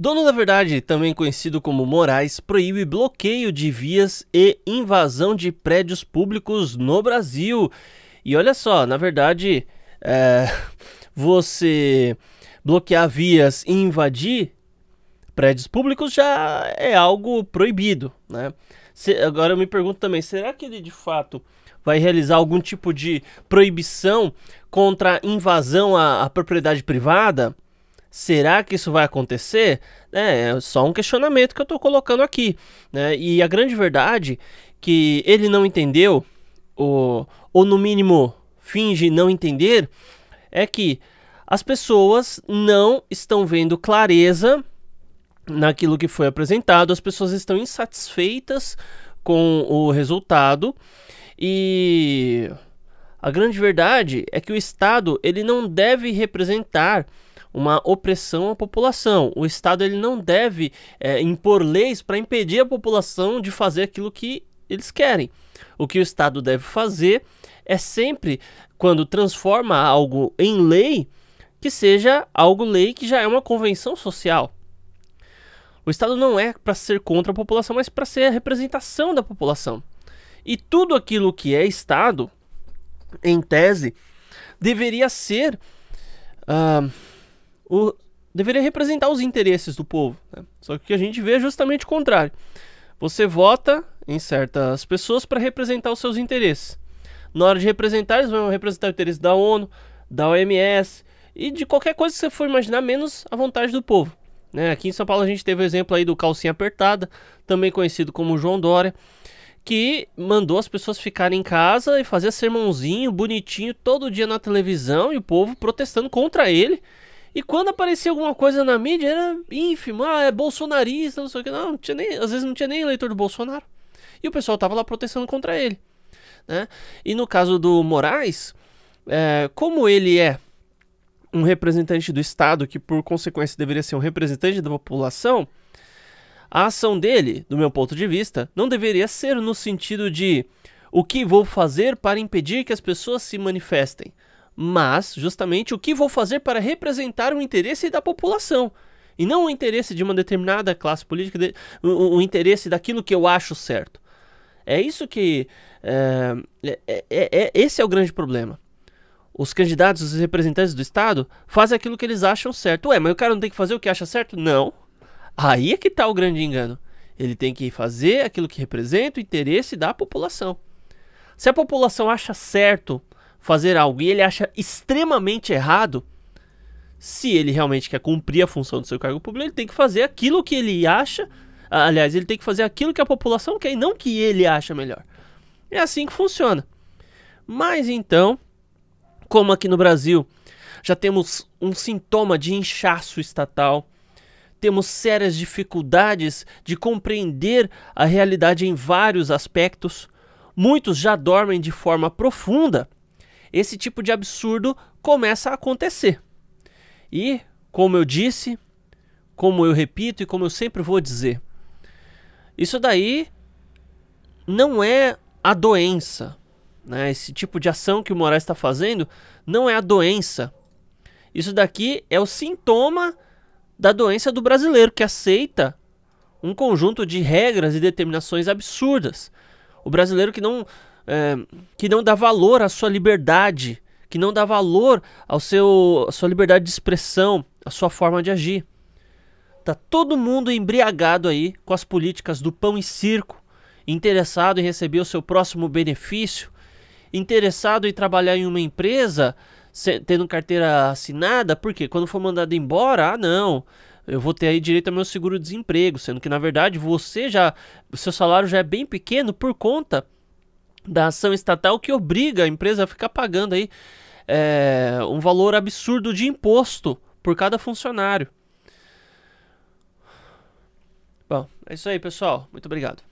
Dono da Verdade, também conhecido como Moraes, proíbe bloqueio de vias e invasão de prédios públicos no Brasil. E olha só, na verdade, é, você bloquear vias e invadir prédios públicos já é algo proibido, né? Se, agora eu me pergunto também, será que ele de fato vai realizar algum tipo de proibição contra invasão à, à propriedade privada? Será que isso vai acontecer? É, é só um questionamento que eu estou colocando aqui. Né? E a grande verdade que ele não entendeu, ou, ou no mínimo finge não entender, é que as pessoas não estão vendo clareza naquilo que foi apresentado, as pessoas estão insatisfeitas com o resultado e a grande verdade é que o Estado ele não deve representar uma opressão à população. O Estado ele não deve é, impor leis para impedir a população de fazer aquilo que eles querem. O que o Estado deve fazer é sempre, quando transforma algo em lei, que seja algo lei que já é uma convenção social. O Estado não é para ser contra a população, mas para ser a representação da população. E tudo aquilo que é Estado, em tese, deveria ser uh, o, deveria representar os interesses do povo. Né? Só que o que a gente vê é justamente o contrário. Você vota em certas pessoas para representar os seus interesses. Na hora de representar, eles vão representar o interesse da ONU, da OMS e de qualquer coisa que você for imaginar, menos a vontade do povo. Né? Aqui em São Paulo a gente teve o exemplo aí do calcinha apertada, também conhecido como João Dória, que mandou as pessoas ficarem em casa e fazer sermãozinho bonitinho todo dia na televisão e o povo protestando contra ele e quando aparecia alguma coisa na mídia, era ínfimo, ah, é bolsonarista, não sei o que. Não, não tinha nem, às vezes não tinha nem eleitor do Bolsonaro. E o pessoal tava lá protestando contra ele. Né? E no caso do Moraes, é, como ele é um representante do Estado, que por consequência deveria ser um representante da população, a ação dele, do meu ponto de vista, não deveria ser no sentido de o que vou fazer para impedir que as pessoas se manifestem mas justamente o que vou fazer para representar o interesse da população. E não o interesse de uma determinada classe política, de, o, o, interesse daquilo que eu acho certo. É isso que. Eh, é, é, é, esse é o grande problema. Os candidatos, os representantes do Estado, fazem aquilo que eles acham certo. Ué, mas o cara não tem que fazer o que acha certo? Não. Aí é que está o grande engano. Ele tem que fazer aquilo que representa o interesse da população. Se a população acha certo fazer algo e ele acha extremamente errado, se ele realmente quer cumprir a função do seu cargo público, ele tem que fazer aquilo que ele acha. Aliás, ele tem que fazer aquilo que a população quer e não que ele acha melhor. É assim que funciona. Mas então, como aqui no Brasil já temos um sintoma de inchaço estatal, temos sérias dificuldades de compreender a realidade em vários aspectos, muitos já dormem de forma profunda esse tipo de absurdo começa a acontecer. E, como eu disse, como eu repito e como eu sempre vou dizer, isso daí não é a doença. Né? Esse tipo de ação que o Moraes está fazendo não é a doença. Isso daqui é o sintoma da doença do brasileiro que aceita um conjunto de regras e determinações absurdas. O brasileiro que não, é, que não dá valor à sua liberdade, que não dá valor ao seu, à sua liberdade de expressão, à sua forma de agir. Tá todo mundo embriagado aí com as políticas do pão e circo, interessado em receber o seu próximo benefício, interessado em trabalhar em uma empresa tendo carteira assinada, porque quando for mandado embora, ah não, eu vou ter aí direito ao meu seguro-desemprego, sendo que na verdade você já, o seu salário já é bem pequeno por conta da ação estatal que obriga a empresa a ficar pagando aí é, um valor absurdo de imposto por cada funcionário. Bom, é isso aí, pessoal. Muito obrigado.